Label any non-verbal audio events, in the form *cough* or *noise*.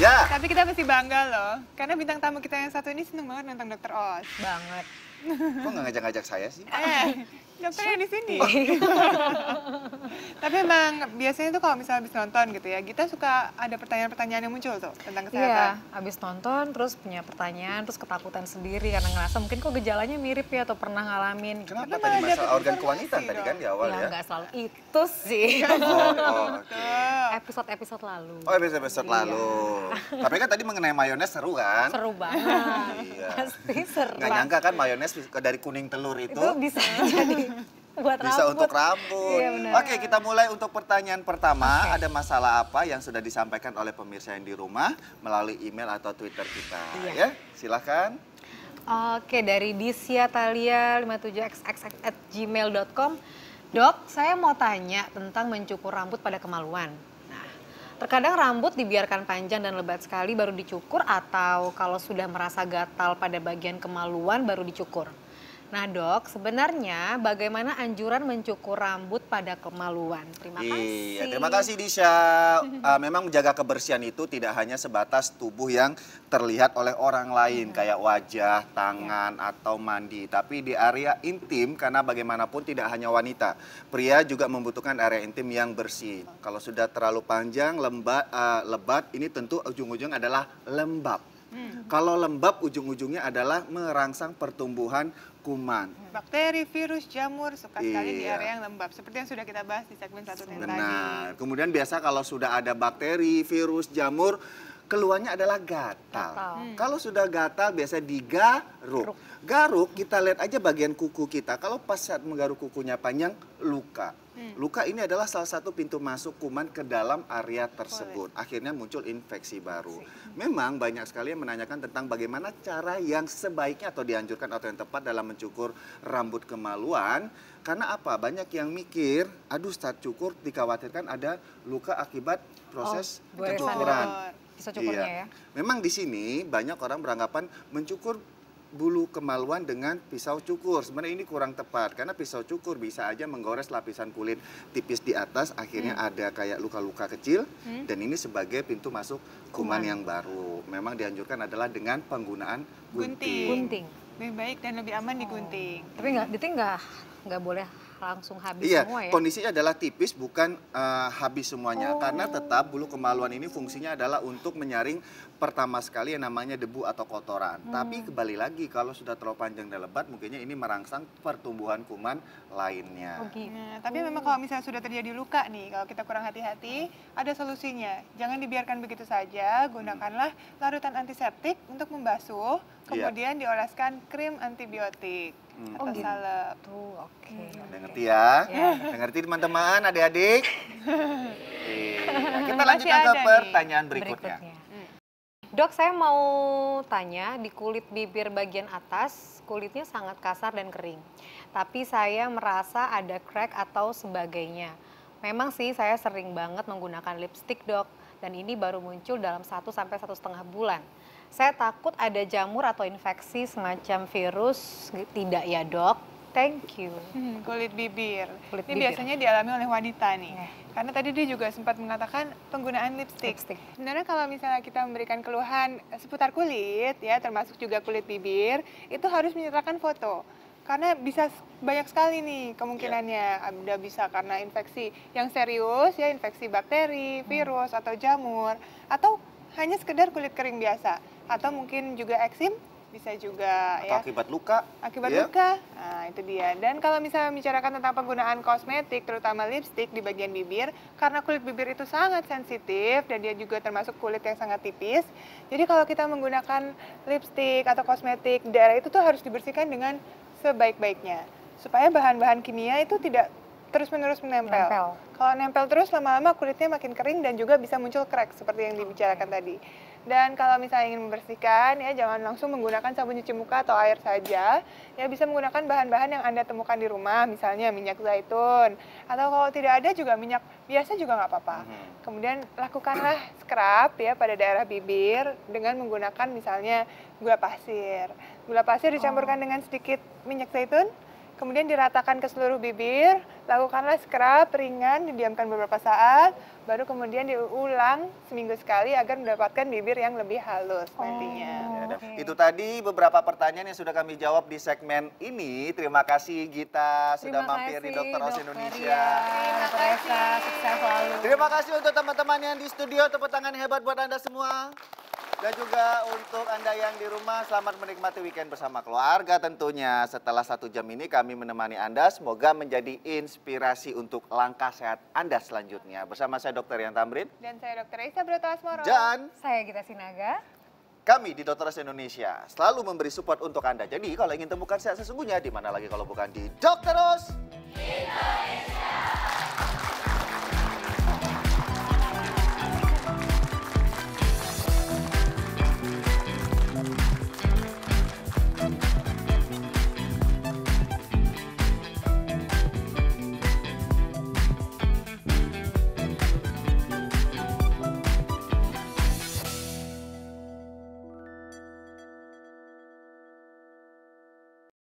Ya. Tapi kita masih bangga loh, karena bintang tamu kita yang satu ini seneng banget nonton Dokter Oz. Banget. Kok nggak ngajak-ngajak saya sih? Eh, dokternya di sini. *laughs* Tapi emang biasanya tuh kalau misalnya habis nonton gitu ya, kita suka ada pertanyaan-pertanyaan yang muncul tuh tentang iya, kesehatan. Iya, habis nonton terus punya pertanyaan, terus ketakutan sendiri karena ngerasa mungkin kok gejalanya mirip ya atau pernah ngalamin. Kenapa Tapi tadi masalah organ kewanitaan tadi kan di awal ya? Ya nggak selalu itu sih. Iya, oh, oh Episode-episode lalu. Oh, episode-episode iya. lalu. Tapi kan tadi mengenai mayones seru kan? Seru banget. iya. Pasti seru. Gak nyangka kan mayones proses dari kuning telur itu, itu bisa hmm. *laughs* jadi buat bisa rambut. untuk rambut. Iya, Oke, kita mulai untuk pertanyaan pertama. Okay. Ada masalah apa yang sudah disampaikan oleh pemirsa yang di rumah melalui email atau Twitter kita? Iya. Ya, silahkan. Oke, dari Disia Talia 57xx@gmail.com. Dok, saya mau tanya tentang mencukur rambut pada kemaluan. Terkadang rambut dibiarkan panjang dan lebat sekali baru dicukur atau kalau sudah merasa gatal pada bagian kemaluan baru dicukur. Nah dok, sebenarnya bagaimana anjuran mencukur rambut pada kemaluan? Terima iya, kasih. Iya, terima kasih Disha. uh, *laughs* memang menjaga kebersihan itu tidak hanya sebatas tubuh yang terlihat oleh orang lain, hmm. kayak wajah, tangan, ya. atau mandi. Tapi di area intim, karena bagaimanapun tidak hanya wanita. Pria juga membutuhkan area intim yang bersih. Kalau sudah terlalu panjang, lembat, uh, eh, lebat, ini tentu ujung-ujung adalah lembab. Hmm. Kalau lembab ujung-ujungnya adalah merangsang pertumbuhan kuman. Bakteri, virus, jamur suka sekali iya. di area yang lembab. Seperti yang sudah kita bahas di segmen satu tadi. Benar. Kemudian biasa kalau sudah ada bakteri, virus, jamur keluarnya adalah gatal. Hmm. Kalau sudah gatal biasa digaruk. Ruk. Garuk kita lihat aja bagian kuku kita. Kalau pas saat menggaruk kukunya panjang luka. Hmm. Luka ini adalah salah satu pintu masuk kuman ke dalam area tersebut. Boleh. Akhirnya muncul infeksi baru. Hmm. Memang banyak sekali yang menanyakan tentang bagaimana cara yang sebaiknya atau dianjurkan atau yang tepat dalam mencukur rambut kemaluan. Karena apa? Banyak yang mikir, aduh saat cukur dikhawatirkan ada luka akibat proses oh, cukuran cukurnya iya. ya. Memang di sini banyak orang beranggapan mencukur bulu kemaluan dengan pisau cukur. Sebenarnya ini kurang tepat karena pisau cukur bisa aja menggores lapisan kulit tipis di atas, akhirnya hmm. ada kayak luka-luka kecil hmm. dan ini sebagai pintu masuk kuman, kuman yang baru. Memang dianjurkan adalah dengan penggunaan gunting. Gunting. Lebih baik dan lebih aman digunting. Tapi nggak, itu nggak nggak boleh langsung habis iya, semua ya? kondisinya adalah tipis bukan uh, habis semuanya. Oh. Karena tetap bulu kemaluan ini fungsinya adalah untuk menyaring pertama sekali yang namanya debu atau kotoran. Hmm. Tapi kembali lagi kalau sudah terlalu panjang dan lebat mungkinnya ini merangsang pertumbuhan kuman lainnya. Oke. Oh, okay. Gitu. Nah, tapi memang kalau misalnya sudah terjadi luka nih, kalau kita kurang hati-hati, ada solusinya. Jangan dibiarkan begitu saja, gunakanlah larutan antiseptik untuk membasuh, iya. kemudian yeah. dioleskan krim antibiotik hmm. atau oh, gitu. salep. Tuh, oke ngerti ya. Yeah. Ngerti teman-teman, adik-adik? Iya, kita lanjutkan ke pertanyaan berikutnya. berikutnya. Dok, saya mau tanya, di kulit bibir bagian atas, kulitnya sangat kasar dan kering. Tapi saya merasa ada crack atau sebagainya. Memang sih saya sering banget menggunakan lipstick, Dok. Dan ini baru muncul dalam 1 sampai satu setengah bulan. Saya takut ada jamur atau infeksi semacam virus, tidak ya, Dok? Thank you. Hmm, kulit bibir. Kulit ini bibir. biasanya dialami oleh wanita nih. Yeah. Karena tadi dia juga sempat mengatakan penggunaan lipstick. lipstick. Sebenarnya kalau misalnya kita memberikan keluhan seputar kulit ya, termasuk juga kulit bibir, itu harus menyertakan foto. Karena bisa banyak sekali nih kemungkinannya. Yeah. Ada bisa karena infeksi yang serius ya, infeksi bakteri, hmm. virus hmm. atau jamur atau hanya sekedar kulit kering biasa atau mungkin juga eksim bisa juga Atau ya. akibat luka. Akibat yeah. luka. Nah, itu dia. Dan kalau misalnya membicarakan tentang penggunaan kosmetik terutama lipstick di bagian bibir karena kulit bibir itu sangat sensitif dan dia juga termasuk kulit yang sangat tipis. Jadi kalau kita menggunakan lipstick atau kosmetik, daerah itu tuh harus dibersihkan dengan sebaik-baiknya supaya bahan-bahan kimia itu tidak terus-menerus menempel. Nempel. Kalau nempel terus lama-lama kulitnya makin kering dan juga bisa muncul crack seperti yang dibicarakan tadi. Dan kalau misalnya ingin membersihkan, ya jangan langsung menggunakan sabun cuci muka atau air saja. Ya bisa menggunakan bahan-bahan yang Anda temukan di rumah, misalnya minyak zaitun. Atau kalau tidak ada juga minyak biasa juga nggak apa-apa. Mhm. Kemudian lakukanlah scrub ya pada daerah bibir dengan menggunakan misalnya gula pasir. Gula pasir dicampurkan oh. dengan sedikit minyak zaitun, Kemudian diratakan ke seluruh bibir, lakukanlah scrub ringan, didiamkan beberapa saat, baru kemudian diulang seminggu sekali agar mendapatkan bibir yang lebih halus oh. nantinya. Ya, okay. Itu tadi beberapa pertanyaan yang sudah kami jawab di segmen ini. Terima kasih Gita sudah kasih, mampir di Dokter Os Indonesia. Terima kasih. Terima kasih untuk teman-teman yang di studio, tepuk tangan hebat buat Anda semua. Dan juga untuk Anda yang di rumah, selamat menikmati weekend bersama keluarga tentunya. Setelah satu jam ini kami menemani Anda, semoga menjadi inspirasi untuk langkah sehat Anda selanjutnya. Bersama saya Dr. Yang Tamrin. Dan saya Dr. Isa Broto Asmoro. Dan saya Gita Sinaga. Kami di Dokteres Indonesia selalu memberi support untuk Anda. Jadi kalau ingin temukan sehat sesungguhnya, di mana lagi kalau bukan di Dokteros Indonesia.